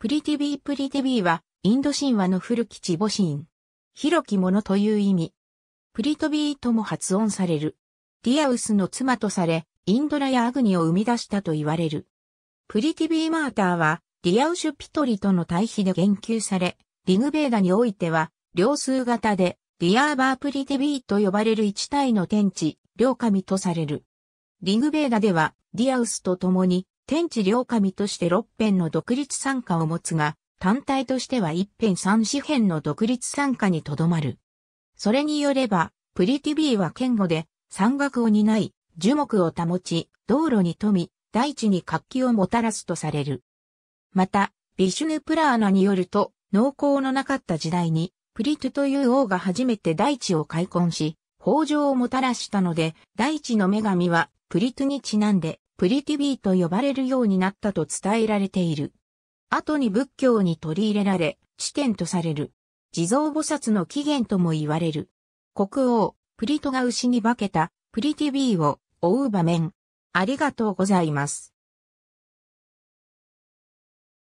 プリティビープリティビーは、インド神話の古き地母神。広き者という意味。プリトビーとも発音される。ディアウスの妻とされ、インドラやアグニを生み出したと言われる。プリティビーマーターは、ディアウシュピトリとの対比で言及され、リグベーダにおいては、両数型で、ディアーバープリティビーと呼ばれる一体の天地、両神とされる。リグベーダでは、ディアウスと共に、天地両神として六辺の独立参加を持つが、単体としては一辺三四辺の独立参加にとどまる。それによれば、プリティビーは堅固で、山岳を担い、樹木を保ち、道路に富、み、大地に活気をもたらすとされる。また、ビシュヌプラーナによると、農耕のなかった時代に、プリトゥという王が初めて大地を開墾し、豊穣をもたらしたので、大地の女神はプリトゥにちなんで、プリティビーと呼ばれるようになったと伝えられている。後に仏教に取り入れられ、地点とされる。地蔵菩薩の起源とも言われる。国王、プリトが牛に化けた、プリティビーを追う場面。ありがとうございます。